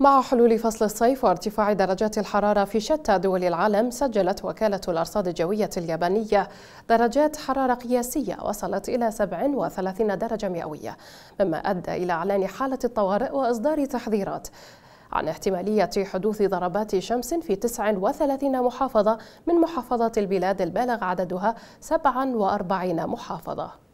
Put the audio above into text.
مع حلول فصل الصيف وارتفاع درجات الحرارة في شتى دول العالم سجلت وكالة الأرصاد الجوية اليابانية درجات حرارة قياسية وصلت إلى 37 درجة مئوية مما أدى إلى إعلان حالة الطوارئ وإصدار تحذيرات عن احتمالية حدوث ضربات شمس في 39 محافظة من محافظات البلاد البالغ عددها 47 محافظة